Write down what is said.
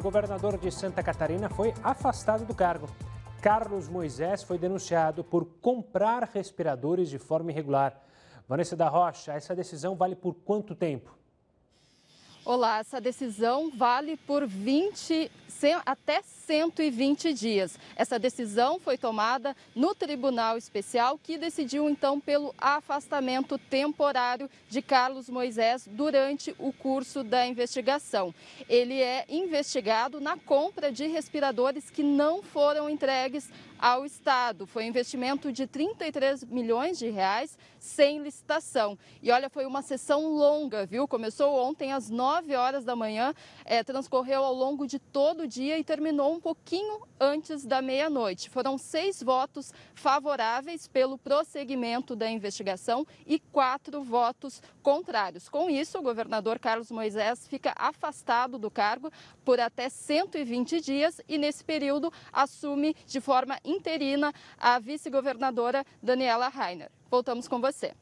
O governador de Santa Catarina foi afastado do cargo. Carlos Moisés foi denunciado por comprar respiradores de forma irregular. Vanessa da Rocha, essa decisão vale por quanto tempo? Olá, essa decisão vale por 20, até 120 dias. Essa decisão foi tomada no Tribunal Especial, que decidiu então pelo afastamento temporário de Carlos Moisés durante o curso da investigação. Ele é investigado na compra de respiradores que não foram entregues ao Estado. Foi um investimento de 33 milhões de reais sem licitação. E olha, foi uma sessão longa, viu? Começou ontem às 9 9 horas da manhã, é, transcorreu ao longo de todo o dia e terminou um pouquinho antes da meia-noite. Foram seis votos favoráveis pelo prosseguimento da investigação e quatro votos contrários. Com isso, o governador Carlos Moisés fica afastado do cargo por até 120 dias e, nesse período, assume de forma interina a vice-governadora Daniela Rainer. Voltamos com você.